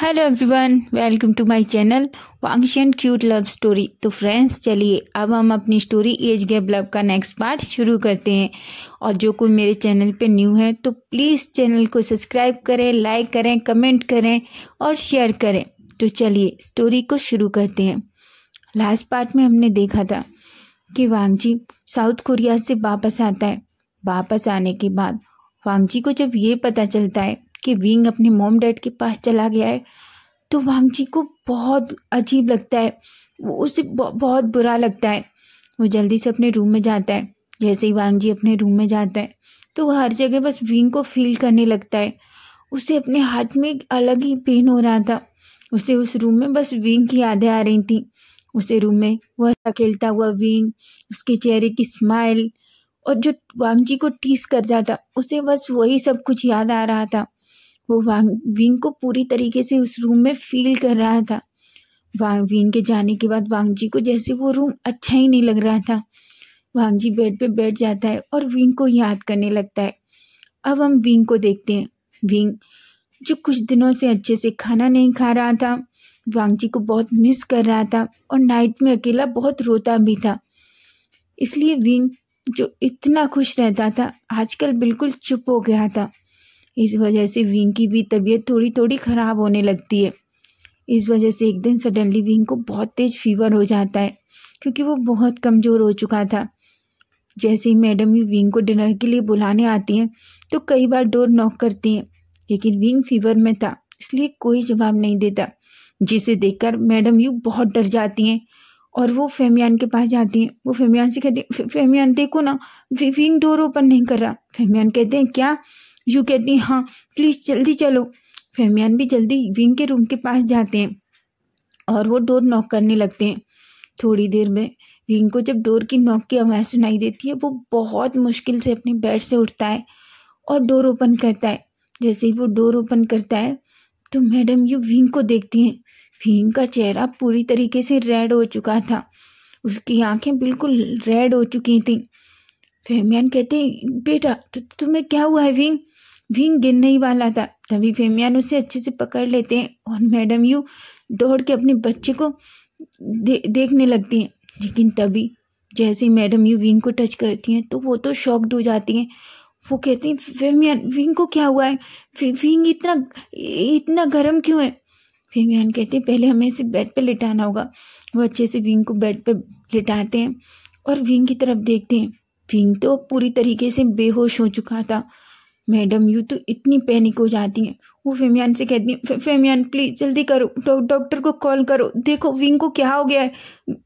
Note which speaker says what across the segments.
Speaker 1: hello everyone welcome to my channel वांगशियन cute love story तो friends चलिए अब हम अपनी स्टोरी एज गैप लव का नेक्स्ट पार्ट शुरू करते हैं और जो कोई मेरे चैनल पे न्यू है तो प्लीज़ चैनल को सब्सक्राइब करें लाइक करें कमेंट करें और शेयर करें तो चलिए स्टोरी को शुरू करते हैं लास्ट पार्ट में हमने देखा था कि वांगजी साउथ कोरिया से वापस आता है वापस आने के बाद वांगजी को जब ये पता चलता है के विंग अपने मोम डैड के पास चला गया है तो वांगजी को बहुत अजीब लगता है वो उसे बहुत बुरा लगता है वो जल्दी से अपने रूम में जाता है जैसे ही वांगजी अपने रूम में जाता है तो वह हर जगह बस विंग को फील करने लगता है उसे अपने हाथ में एक अलग ही पेन हो रहा था उसे उस रूम में बस विंग की यादें आ रही थी उसे रूम में वह अकेलता हुआ विंग उसके चेहरे की स्माइल और जो वांगजी को टीस करता था उसे बस वही सब कुछ याद आ रहा था वो वांगविंग को पूरी तरीके से उस रूम में फील कर रहा था वांगविंग के जाने के बाद वांगजी को जैसे वो रूम अच्छा ही नहीं लग रहा था वांगजी बेड पे बैठ जाता है और विंग को याद करने लगता है अब हम विंग को देखते हैं विंग जो कुछ दिनों से अच्छे से खाना नहीं खा रहा था वांगजी को बहुत मिस कर रहा था और नाइट में अकेला बहुत रोता भी था इसलिए विंग जो इतना खुश रहता था आजकल बिल्कुल चुप हो गया था इस वजह से विंग की भी तबीयत थोड़ी थोड़ी ख़राब होने लगती है इस वजह से एक दिन सडनली विंग को बहुत तेज़ फीवर हो जाता है क्योंकि वो बहुत कमज़ोर हो चुका था जैसे ही मैडम ही विंग को डिनर के लिए बुलाने आती हैं तो कई बार डोर नॉक करती हैं लेकिन विंग फीवर में था इसलिए कोई जवाब नहीं देता जिसे देखकर मैडम यू बहुत डर जाती हैं और वो फेमियान के पास जाती हैं वो फेमियान से कहती फेमियान देखो ना विंग डोर ओपन नहीं कर रहा फेमियान कहते हैं क्या यू कहती हैं हाँ प्लीज़ जल्दी चलो फहमियान भी जल्दी विंग के रूम के पास जाते हैं और वो डोर नॉक करने लगते हैं थोड़ी देर में विंग को जब डोर की नॉक की आवाज़ सुनाई देती है वो बहुत मुश्किल से अपने बेड से उठता है और डोर ओपन करता है जैसे ही वो डोर ओपन करता है तो मैडम यू विंग को देखती हैं विंग का चेहरा पूरी तरीके से रेड हो चुका था उसकी आंखें बिल्कुल रेड हो चुकी थी फेमियान कहते हैं बेटा तो तुम्हें क्या हुआ है विंग विंग गिरने ही वाला था तभी फेमियान उसे अच्छे से पकड़ लेते हैं और मैडम यू दौड़ के अपने बच्चे को दे, देखने लगती हैं लेकिन तभी जैसे ही मैडम यू विंग को टच करती हैं तो वो तो शौक हो जाती हैं वो कहती हैं फेमियान विंग को क्या हुआ है विंग इतना इतना गर्म क्यों है फेमियान कहते हैं पहले हमें इसे बेड पर लिटाना होगा वो अच्छे से विंग को बेड पर लिटाते हैं और विंग की तरफ देखते हैं विंग तो पूरी तरीके से बेहोश हो चुका था मैडम यू तो इतनी पैनिक हो जाती हैं वो फेमियान से कहती फे, फेमियान प्लीज़ जल्दी करो डॉक्टर को कॉल करो देखो विंग को क्या हो गया है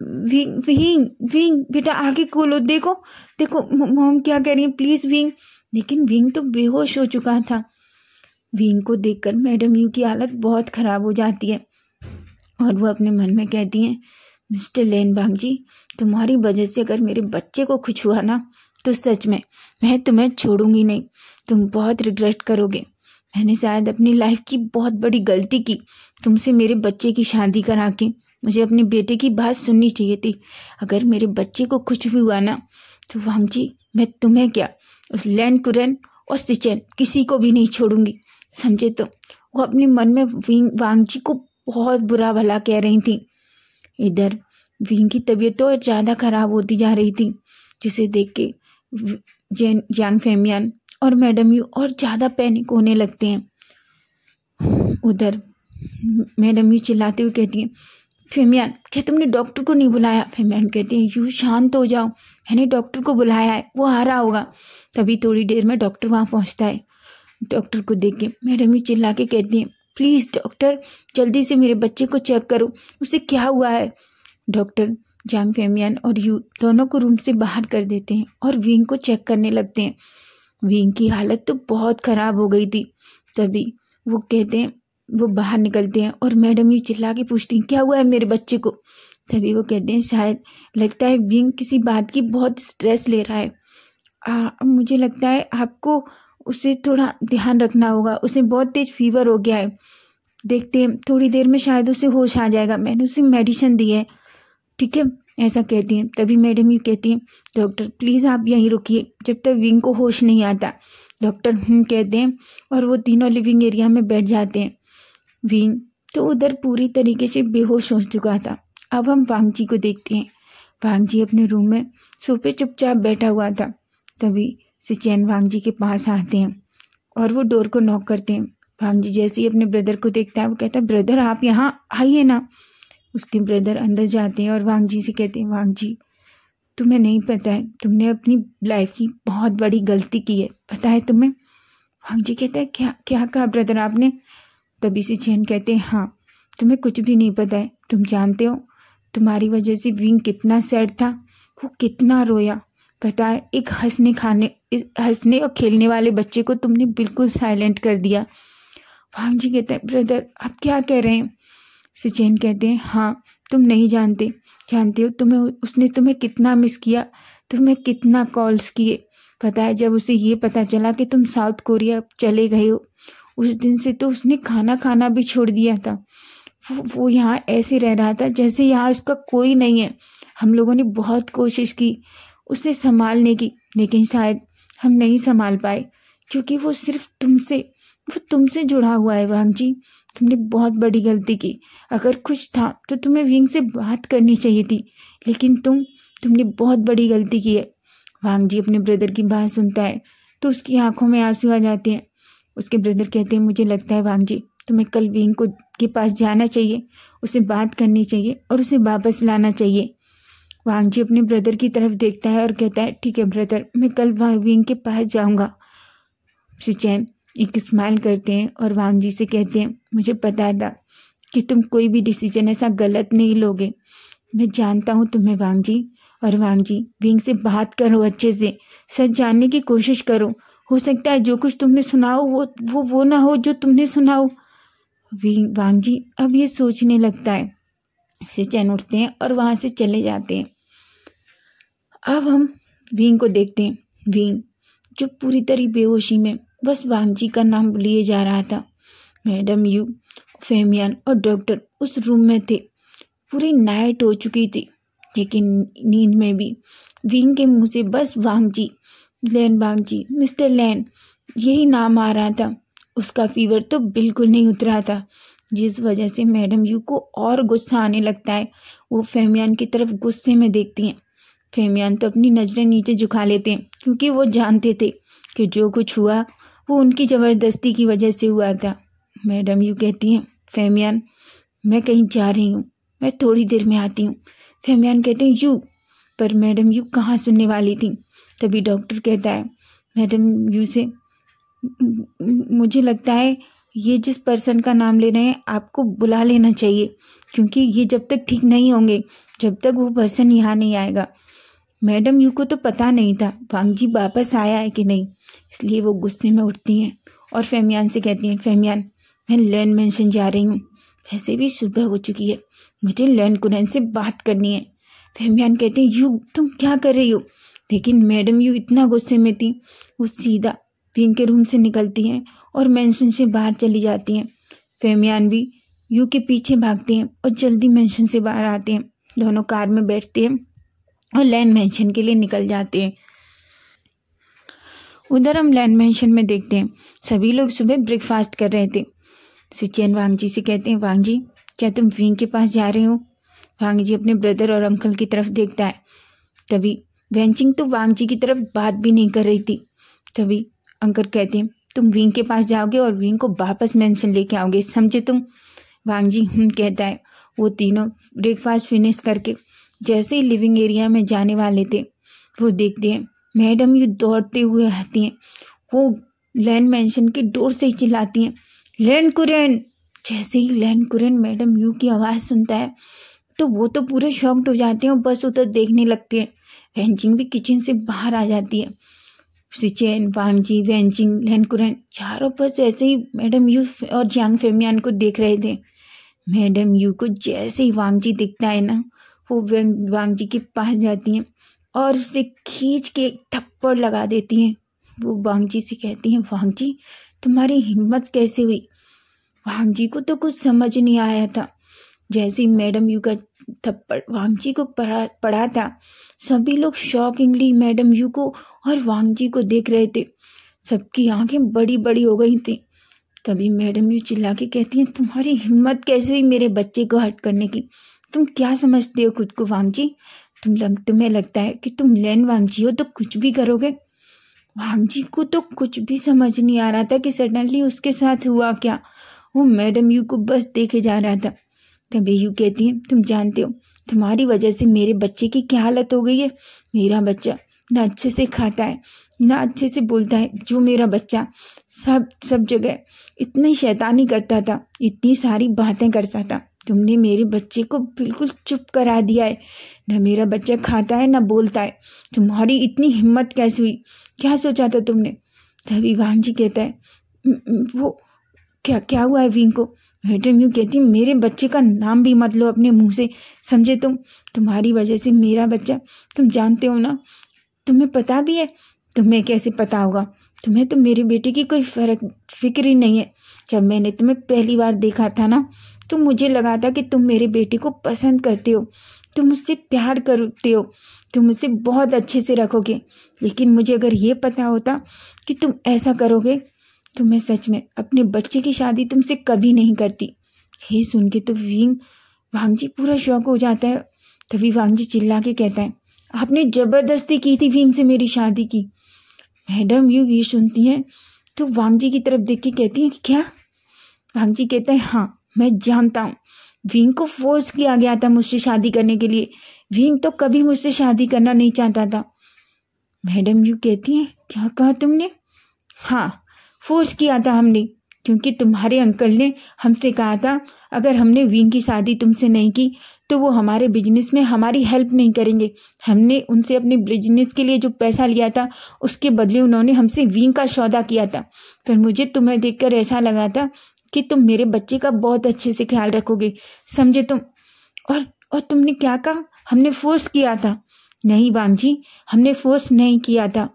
Speaker 1: विंग विंग विंग बेटा आगे खोलो देखो देखो मोम क्या कह रही है प्लीज़ विंग लेकिन विंग तो बेहोश हो चुका था विंग को देखकर मैडम यू की हालत बहुत ख़राब हो जाती है और वो अपने मन में कहती हैं मिस्टर लेनबाग जी तुम्हारी वजह से अगर मेरे बच्चे को खुछ हुआ ना तो सच में मैं तुम्हें छोड़ूंगी नहीं तुम बहुत रिग्रेट करोगे मैंने शायद अपनी लाइफ की बहुत बड़ी गलती की तुमसे मेरे बच्चे की शादी करा के मुझे अपने बेटे की बात सुननी चाहिए थी अगर मेरे बच्चे को कुछ भी हुआ ना तो वांग जी मैं तुम्हें क्या उस लैन कुरैन और सिचैन किसी को भी नहीं छोड़ूंगी समझे तो वो अपने मन में विंग वांग जी को बहुत बुरा भला कह रही थी इधर विंग की तबीयत तो ज़्यादा खराब होती जा रही थी जिसे देख के जैन यांग फेमियान और मैडम यू और ज़्यादा पैनिक होने लगते हैं उधर मैडम यू चिल्लाते हुए कहती हैं फेमियान क्या तुमने डॉक्टर को नहीं बुलाया फेमियान कहती हैं यू शांत हो जाओ मैंने डॉक्टर को बुलाया है वो आ रहा होगा तभी थोड़ी देर में डॉक्टर वहाँ पहुँचता है डॉक्टर को देख के मैडम यू चिल्ला के कहती हैं प्लीज़ डॉक्टर जल्दी से मेरे बच्चे को चेक करो उसे क्या हुआ है डॉक्टर जांग फेमियन और यू दोनों को रूम से बाहर कर देते हैं और विंग को चेक करने लगते हैं विंग की हालत तो बहुत ख़राब हो गई थी तभी वो कहते हैं वो बाहर निकलते हैं और मैडम ये चिल्ला के पूछती हैं क्या हुआ है मेरे बच्चे को तभी वो कहते हैं शायद लगता है विंग किसी बात की बहुत स्ट्रेस ले रहा है आ, मुझे लगता है आपको उसे थोड़ा ध्यान रखना होगा उसे बहुत तेज़ फीवर हो गया है देखते हैं थोड़ी देर में शायद उसे होश आ जाएगा मैंने उसे मेडिसिन दी है ठीक है ऐसा कहती हैं तभी मैडम ये कहती हैं डॉक्टर प्लीज़ आप यहीं रुकिए जब तक विंग को होश नहीं आता डॉक्टर हम हम्म, कहते हैं और वो तीनों लिविंग एरिया में बैठ जाते हैं विंग तो उधर पूरी तरीके से बेहोश हो चुका था अब हम वांगजी को देखते हैं वांगजी अपने रूम में सोफे चुपचाप बैठा हुआ था तभी सिचैन वांगजी के पास आते हैं और वो डोर को नॉक करते हैं जी जैसे ही अपने ब्रदर को देखता है वो कहता है ब्रदर आप यहाँ आइए ना उसके ब्रदर अंदर जाते हैं और वांग जी से कहते हैं वांग जी तुम्हें नहीं पता है तुमने अपनी लाइफ की बहुत बड़ी गलती की है पता है तुम्हें वांग जी कहता है क्या क्या कहा ब्रदर आपने तभी से चैन कहते हैं हाँ तुम्हें कुछ भी नहीं पता है तुम जानते हो तुम्हारी वजह से विंग कितना सैड था वो कितना रोया पता है एक हंसने खाने हंसने और खेलने वाले बच्चे को तुमने बिल्कुल साइलेंट कर दिया वांग जी कहते हैं ब्रदर आप क्या कह रहे हैं सुचैन कहते हैं हाँ तुम नहीं जानते जानते हो तुम्हें उसने तुम्हें कितना मिस किया तुम्हें कितना कॉल्स किए पता है जब उसे ये पता चला कि तुम साउथ कोरिया चले गए हो उस दिन से तो उसने खाना खाना भी छोड़ दिया था वो वो यहाँ ऐसे रह रहा था जैसे यहाँ उसका कोई नहीं है हम लोगों ने बहुत कोशिश की उसे संभालने की लेकिन शायद हम नहीं संभाल पाए क्योंकि वो सिर्फ तुमसे वो तुमसे जुड़ा हुआ है वहां जी तुमने बहुत बड़ी गलती की अगर कुछ था तो तुम्हें विंग से बात करनी चाहिए थी लेकिन तुम तुमने बहुत बड़ी गलती की है वांग जी अपने ब्रदर की बात सुनता है तो उसकी आंखों में आंसू आ जाते हैं उसके ब्रदर कहते हैं मुझे लगता है वांग जी तुम्हें कल विंग को के पास जाना चाहिए उसे बात करनी चाहिए और उसे वापस लाना चाहिए वांग जी अपने ब्रदर की तरफ देखता है और कहता है ठीक है ब्रदर मैं कल विंग के पास जाऊँगा सिचैन एक स्माइल करते हैं और वांग जी से कहते हैं मुझे पता था कि तुम कोई भी डिसीजन ऐसा गलत नहीं लोगे मैं जानता हूँ तुम्हें वांग जी और वांग जी विंग से बात करो अच्छे से सच जानने की कोशिश करो हो सकता है जो कुछ तुमने सुना हो वो वो वो ना हो जो तुमने सुना हो विंग वांग जी अब ये सोचने लगता है से चैन उठते हैं और वहाँ से चले जाते हैं अब हम विंग को देखते हैं विंग जो पूरी तरह बेहोशी में बस वांगजी का नाम लिए जा रहा था मैडम यू फेमियान और डॉक्टर उस रूम में थे पूरी नाइट हो चुकी थी लेकिन नींद में भी विंग के मुंह से बस वांगजी लैन वांगजी मिस्टर लैन यही नाम आ रहा था उसका फीवर तो बिल्कुल नहीं उतरा था जिस वजह से मैडम यू को और गुस्सा आने लगता है वो फेमियान की तरफ गुस्से में देखती हैं फेमियान तो अपनी नज़रें नीचे झुका लेते हैं क्योंकि वो जानते थे कि जो कुछ हुआ वो उनकी ज़बरदस्ती की वजह से हुआ था मैडम यू कहती हैं फेमियान मैं कहीं जा रही हूँ मैं थोड़ी देर में आती हूँ फेमियान कहते हैं यू पर मैडम यू कहाँ सुनने वाली थी तभी डॉक्टर कहता है मैडम यू से मुझे लगता है ये जिस पर्सन का नाम ले रहे हैं आपको बुला लेना चाहिए क्योंकि ये जब तक ठीक नहीं होंगे जब तक वो पर्सन यहाँ नहीं आएगा मैडम यू को तो पता नहीं था वांगजी वापस आया है कि नहीं इसलिए वो गुस्से में उठती हैं और फेमियान से कहती हैं फेमियान मैं लैंड मेंशन जा रही हूँ वैसे भी सुबह हो चुकी है मुझे लैंड कुरैन से बात करनी है फेमियान कहते हैं यू तुम क्या कर रही हो लेकिन मैडम यू इतना गुस्से में थी वो सीधा विन के रूम से निकलती हैं और मेंशन से बाहर चली जाती हैं फेमियान भी यू के पीछे भागते हैं और जल्दी मेंशन से बाहर आते हैं दोनों कार में बैठते हैं और लैंड मेंशन के लिए निकल जाते हैं उधर हम लैंड मेंशन में देखते हैं सभी लोग सुबह ब्रेकफास्ट कर रहे थे सिचैन वांग जी से कहते हैं वांग जी क्या तुम विंग के पास जा रहे हो वांग जी अपने ब्रदर और अंकल की तरफ देखता है तभी वेंचिंग तो वांग जी की तरफ बात भी नहीं कर रही थी तभी अंकल कहते हैं तुम विंग के पास जाओगे और विंग को वापस मेंशन लेके आओगे समझे तुम वांग जी हम कहता है वो तीनों ब्रेकफास्ट फिनिश करके जैसे ही लिविंग एरिया में जाने वाले थे वो देखते हैं मैडम ये दौड़ते हुए आती हैं वो लैंड मैंशन के डोर से ही चिल्लाती हैं लैंड कुरैन जैसे ही लैंड कुरैन मैडम यू की आवाज़ सुनता है तो वो तो पूरे शॉक्ड हो जाते हैं और बस उधर देखने लगते हैं वेंचिंग भी किचन से बाहर आ जाती है सिचेन वांगजी वेंचिंग कुरेन चारों बस ऐसे ही मैडम यू और जियांग फेमियान को देख रहे थे मैडम यू को जैसे ही वांगजी दिखता है ना वो बाम जी के पास जाती हैं और उसे खींच के एक थप्पड़ लगा देती हैं वो वांग जी से कहती हैं वांग जी तुम्हारी हिम्मत कैसे हुई वांग जी को तो कुछ समझ नहीं आया था जैसे मैडम यू का थप्पड़ वांग जी को पढ़ा पढ़ा था सभी लोग शॉकिंगली मैडम यू को और वांग जी को देख रहे थे सबकी आंखें बड़ी बड़ी हो गई थी तभी मैडम यू चिल्ला के कहती हैं तुम्हारी हिम्मत कैसे हुई मेरे बच्चे को हट करने की तुम क्या समझते हो खुद को जी तुम लग तुम्हें लगता है कि तुम लेन वांगजी हो तो कुछ भी करोगे जी को तो कुछ भी समझ नहीं आ रहा था कि सडनली उसके साथ हुआ क्या वो मैडम यू को बस देखे जा रहा था तभी यू कहती है तुम जानते हो तुम्हारी वजह से मेरे बच्चे की क्या हालत हो गई है मेरा बच्चा ना अच्छे से खाता है ना अच्छे से बोलता है जो मेरा बच्चा सब सब जगह इतनी शैतानी करता था इतनी सारी बातें करता था तुमने मेरे बच्चे को बिल्कुल चुप करा दिया है न मेरा बच्चा खाता है ना बोलता है तुम्हारी इतनी हिम्मत कैसे हुई क्या सोचा था तुमने तभी वान जी कहता है वो क्या क्या हुआ है विंग को मैडम यूँ कहती मेरे बच्चे का नाम भी मत लो अपने मुंह से समझे तुम तुम्हारी वजह से मेरा बच्चा तुम जानते हो ना तुम्हें पता भी है तुम्हें कैसे पता होगा तुम्हें तो मेरे बेटे की कोई फर्क फिक्र ही नहीं है जब मैंने तुम्हें पहली बार देखा था ना तो मुझे लगा था कि तुम मेरी बेटी को पसंद करते हो तुम उससे प्यार करते हो तुम उसे बहुत अच्छे से रखोगे लेकिन मुझे अगर ये पता होता कि तुम ऐसा करोगे तो मैं सच में अपने बच्चे की शादी तुमसे कभी नहीं करती ये सुन के तो विंग वांगजी पूरा शौक हो जाता है तभी वांगजी चिल्ला के कहता है आपने ज़बरदस्ती की थी विंग से मेरी शादी की मैडम यू ये सुनती हैं तो वांगजी की तरफ देख के कहती हैं कि क्या वांगजी कहते हैं हाँ मैं जानता हूँ विंग को फोर्स किया गया था मुझसे शादी करने के लिए विंग तो कभी मुझसे शादी करना नहीं चाहता था मैडम यू कहती हैं क्या कहा तुमने हाँ फोर्स किया था हमने क्योंकि तुम्हारे अंकल ने हमसे कहा था अगर हमने विंग की शादी तुमसे नहीं की तो वो हमारे बिजनेस में हमारी हेल्प नहीं करेंगे हमने उनसे अपने बिजनेस के लिए जो पैसा लिया था उसके बदले उन्होंने हमसे विंग का सौदा किया था पर मुझे तुम्हें देखकर ऐसा लगा था कि तुम मेरे बच्चे का बहुत अच्छे से ख्याल रखोगे समझे तुम और और तुमने क्या कहा हमने फोर्स किया था नहीं वांग जी हमने फोर्स नहीं किया था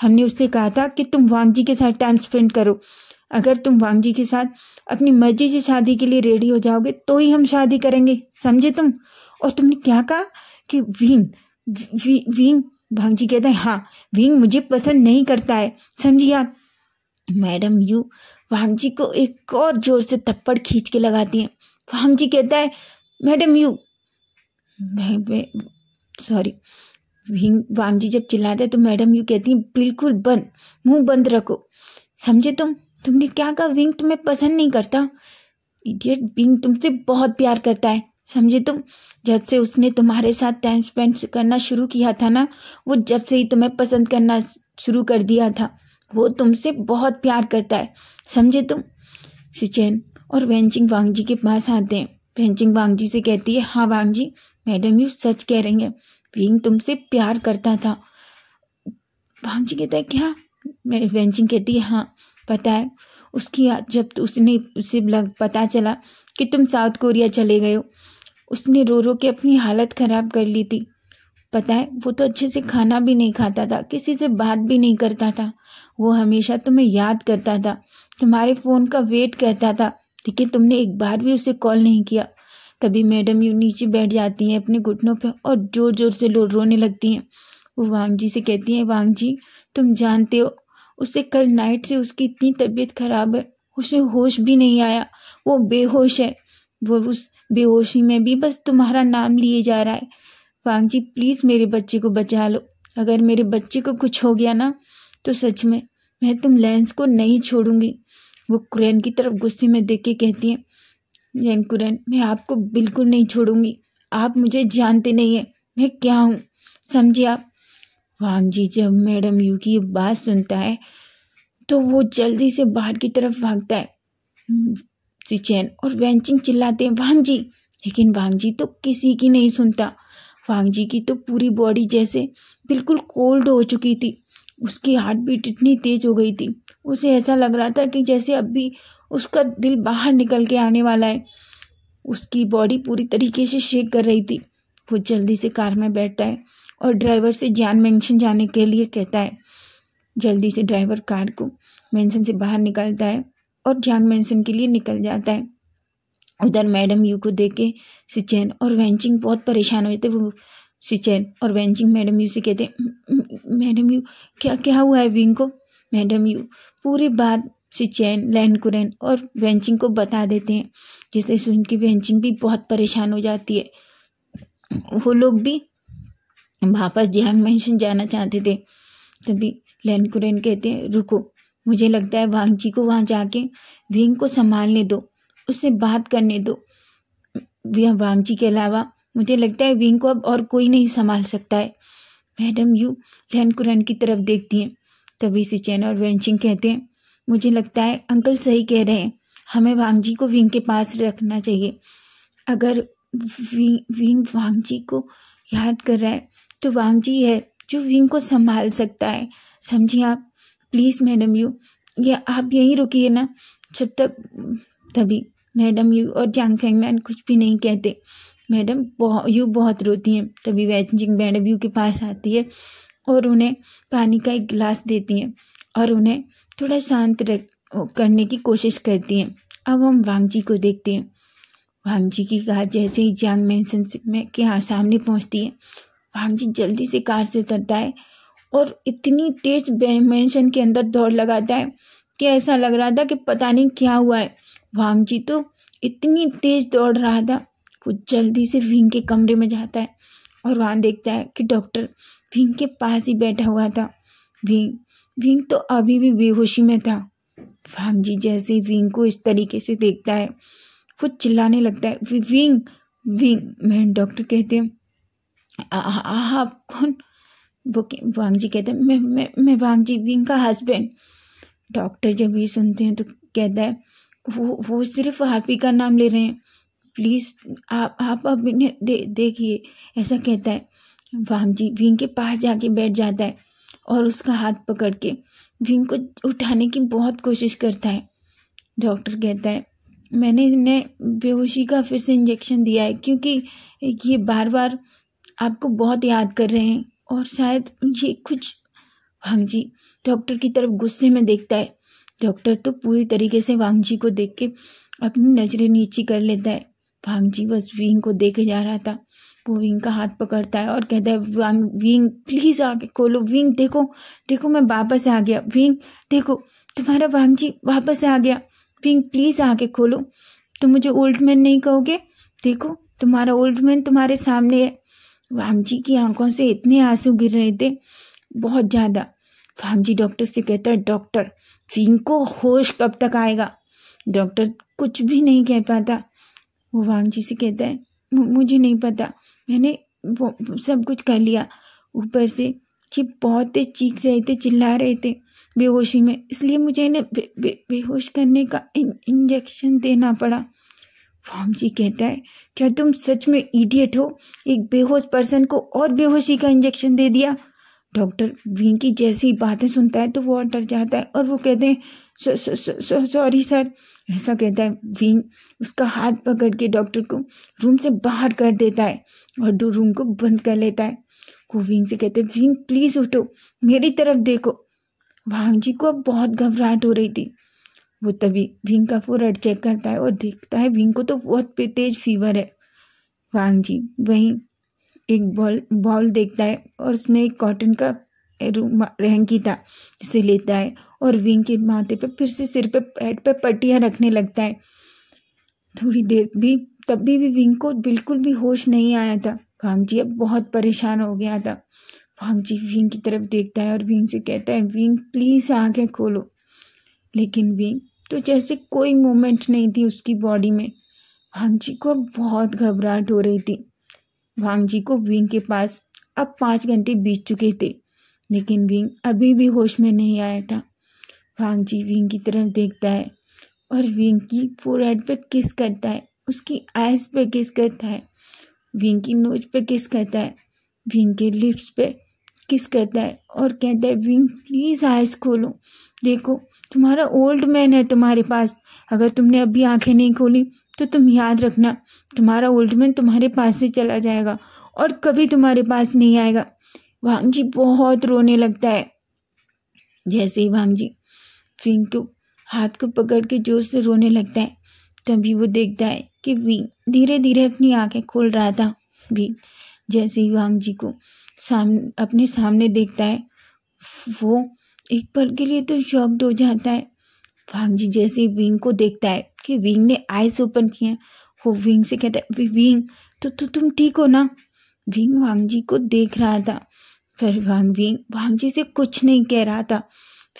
Speaker 1: हमने उससे कहा था कि तुम वांग जी के साथ टाइम स्पेंड करो अगर तुम वांग जी के साथ अपनी मर्जी से शादी के लिए रेडी हो जाओगे तो ही हम शादी करेंगे समझे तुम और तुमने क्या कहा कि विंग वी, भांग जी कहता है हाँ विंग मुझे पसंद नहीं करता है समझिए आप मैडम यू वांग जी को एक और जोर से थप्पड़ खींच के लगाती है वांग जी कहता है madam Yu sorry Wang Ji जब चिल्लाते तो मैडम यू कहती है बिल्कुल बंद मुंह बंद रखो समझे तुम तुमने क्या कहा विंग तुम्हें पसंद नहीं करता इडियट विंग तुमसे बहुत प्यार करता है समझे तुम जब से उसने तुम्हारे साथ टाइम स्पेंड करना शुरू किया था ना वो जब से ही तुम्हें पसंद करना शुरू कर दिया था वो तुमसे बहुत प्यार करता है समझे तुम सिचैन और वेंचिंग वांगजी के पास आते हैं वेंचिंग वांगजी से कहती है हाँ वांग जी मैडम यू सच कह रही हैं विंग तुमसे प्यार करता था जी कहता है क्या मैं वेंचिंग कहती है हाँ पता है उसकी जब तो उसने उसे लग पता चला कि तुम साउथ कोरिया चले गए हो उसने रो रो के अपनी हालत ख़राब कर ली थी पता है वो तो अच्छे से खाना भी नहीं खाता था किसी से बात भी नहीं करता था वो हमेशा तुम्हें याद करता था तुम्हारे फ़ोन का वेट करता था लेकिन तुमने एक बार भी उसे कॉल नहीं किया तभी मैडम यू नीचे बैठ जाती हैं अपने घुटनों पर और ज़ोर ज़ोर से लो रोने लगती हैं वो वांग जी से कहती हैं वांग जी तुम जानते हो उसे कल नाइट से उसकी इतनी तबीयत खराब है उसे होश भी नहीं आया वो बेहोश है वो उस बेहोशी में भी बस तुम्हारा नाम लिए जा रहा है वांग जी प्लीज़ मेरे बच्चे को बचा लो अगर मेरे बच्चे को कुछ हो गया ना तो सच में मैं तुम लेंस को नहीं छोड़ूंगी वो कुरैन की तरफ गुस्से में देख के कहती हैं जैन कुरैन मैं आपको बिल्कुल नहीं छोड़ूंगी आप मुझे जानते नहीं हैं मैं क्या हूँ समझे आप वांग जी जब मैडम यू की ये बात सुनता है तो वो जल्दी से बाहर की तरफ भागता है सिचैन और वेंचिंग चिल्लाते हैं वांग जी लेकिन वांग जी तो किसी की नहीं सुनता फांगजी की तो पूरी बॉडी जैसे बिल्कुल कोल्ड हो चुकी थी उसकी हार्ट बीट इतनी तेज हो गई थी उसे ऐसा लग रहा था कि जैसे अब भी उसका दिल बाहर निकल के आने वाला है उसकी बॉडी पूरी तरीके से शेक कर रही थी वो जल्दी से कार में बैठता है और ड्राइवर से जान मेंशन जाने के लिए कहता है जल्दी से ड्राइवर कार को मेंशन से बाहर निकलता है और जान मेंशन के लिए निकल जाता है उधर मैडम यू को देख के सिचैन और वेंचिंग बहुत परेशान हुए थे वो सिचैन और वेंचिंग मैडम यू से कहते मैडम यू क्या क्या हुआ है विंग को मैडम यू पूरी बात सिचैन लैन कुरैन और वेंचिंग को बता देते हैं जिससे सुन के वेंचिंग भी बहुत परेशान हो जाती है वो लोग भी वापस जहांग मैंशन जाना चाहते थे तभी लैन कुरैन कहते हैं रुको मुझे लगता है वांग जी को वहाँ जाके विंग को संभालने दो उससे बात करने दो वांगजी के अलावा मुझे लगता है विंग को अब और कोई नहीं संभाल सकता है मैडम यू रैन कुरन की तरफ देखती हैं तभी से चैन और वेंचिंग कहते हैं मुझे लगता है अंकल सही कह रहे हैं हमें वांगजी को विंग के पास रखना चाहिए अगर विंग विंग वांगजी को याद कर रहा है तो वांगजी है जो विंग को संभाल सकता है समझिए आप प्लीज़ मैडम यू या आप यहीं रुकिए ना जब तक तभी मैडम यू और फेंग मैन कुछ भी नहीं कहते मैडम बहुत यू बहुत रोती हैं तभी वैचिंग मैडम यू के पास आती है और उन्हें पानी का एक गिलास देती हैं और उन्हें थोड़ा शांत रख करने की कोशिश करती हैं अब हम वांग जी को देखते हैं वांग जी की कार जैसे ही जांग मैं के यहाँ सामने पहुँचती है वांग जी जल्दी से कार से उतरता है और इतनी तेज मैंशन के अंदर दौड़ लगाता है कि ऐसा लग रहा था कि पता नहीं क्या हुआ है जी तो इतनी तेज़ दौड़ रहा था वो जल्दी से विंग के कमरे में जाता है और वहाँ देखता है कि डॉक्टर विंग के पास ही बैठा हुआ था विंग विंग तो अभी भी बेहोशी में था जी जैसे विंग को इस तरीके से देखता है वो चिल्लाने लगता है विंग विंग मैं डॉक्टर कहते हैं आप कौन वो वांग जी कहते हैं मैं मैं मैं वांग जी विंग का हस्बैंड डॉक्टर जब ये सुनते हैं तो कहता है वो वो सिर्फ हाफी का नाम ले रहे हैं प्लीज़ आप आप अब इन्हें दे, देखिए ऐसा कहता है वांग जी विंग के पास जाके बैठ जाता है और उसका हाथ पकड़ के विंग को उठाने की बहुत कोशिश करता है डॉक्टर कहता है मैंने इन्हें बेहोशी का फिर से इंजेक्शन दिया है क्योंकि ये बार बार आपको बहुत याद कर रहे हैं और शायद ये कुछ वांग जी डॉक्टर की तरफ गुस्से में देखता है डॉक्टर तो पूरी तरीके से वांगजी को देख के अपनी नज़रें नीची कर लेता है वांगजी बस विंग को देखे जा रहा था वो विंग का हाथ पकड़ता है और कहता है वांग विंग प्लीज़ आके खोलो विंग देखो देखो मैं वापस आ गया विंग देखो तुम्हारा वांगजी वापस आ गया विंग प्लीज़ आके खोलो तुम मुझे ओल्ड मैन नहीं कहोगे देखो तुम्हारा ओल्ड मैन तुम्हारे सामने है वांगजी की आंखों से इतने आंसू गिर रहे थे बहुत ज़्यादा वांगजी डॉक्टर से कहता है डॉक्टर सिंह को होश कब तक आएगा डॉक्टर कुछ भी नहीं कह पाता वो जी से कहता है मुझे नहीं पता मैंने सब कुछ कर लिया ऊपर से कि बहुत चीख रहे थे चिल्ला रहे थे बेहोशी में इसलिए मुझे इन्हें बेहोश बे, बेहोश करने का इन, इंजेक्शन देना पड़ा वांग जी कहता है क्या तुम सच में इडियट हो एक बेहोश पर्सन को और बेहोशी का इंजेक्शन दे दिया डॉक्टर वी की जैसी बातें सुनता है तो वो डर जाता है और वो कहते हैं सॉरी सर ऐसा कहता है वी उसका हाथ पकड़ के डॉक्टर को रूम से बाहर कर देता है और दो रूम को बंद कर लेता है वो विंग से कहते हैं वीन प्लीज़ उठो मेरी तरफ देखो भांग जी को अब बहुत घबराहट हो रही थी वो तभी भींग का फोरट चेक करता है और देखता है भींग को तो बहुत तेज फीवर है वांग जी वहीं एक बॉल बॉल देखता है और उसमें एक कॉटन का रहंगी था जिसे लेता है और विंग के माथे पर फिर से सिर पे पैट पे पट्टियाँ रखने लगता है थोड़ी देर भी तब भी, भी विंग को बिल्कुल भी होश नहीं आया था जी अब बहुत परेशान हो गया था जी विंग की तरफ देखता है और विंग से कहता है विंग प्लीज़ आंखें खोलो लेकिन विंग तो जैसे कोई मूवमेंट नहीं थी उसकी बॉडी में जी को बहुत घबराहट हो रही थी वांगजी को विंग के पास अब पाँच घंटे बीत चुके थे लेकिन विंग अभी भी होश में नहीं आया था वांगजी विंग की तरफ देखता है और विंग की फोरहेड पे किस करता है उसकी आइज पे किस करता है विंग की नोज पे किस करता है विंग के लिप्स पे किस करता है और कहता है विंग प्लीज़ आइज खोलो देखो तुम्हारा ओल्ड मैन है तुम्हारे पास अगर तुमने अभी आंखें नहीं खोली तो तुम याद रखना तुम्हारा ओल्डमैन तुम्हारे पास से चला जाएगा और कभी तुम्हारे पास नहीं आएगा वांग जी बहुत रोने लगता है जैसे ही वांग जी विंग को हाथ को पकड़ के जोर से रोने लगता है तभी वो देखता है कि विंग धीरे धीरे अपनी आंखें खोल रहा था विंग जैसे ही वांग जी को सामने अपने सामने देखता है वो एक पल के लिए तो शॉक्ड हो जाता है जी जैसे विंग को देखता है कि विंग ने आइज ओपन किए वो विंग से कहता है विंग तो, तो तुम ठीक हो ना विंग वांगजी को देख रहा था पर वांग विंग वांगजी से कुछ नहीं कह रहा था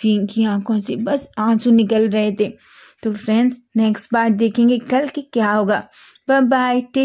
Speaker 1: विंग की आंखों से बस आंसू निकल रहे थे तो फ्रेंड्स नेक्स्ट बार देखेंगे कल की क्या होगा बाय बाय टेक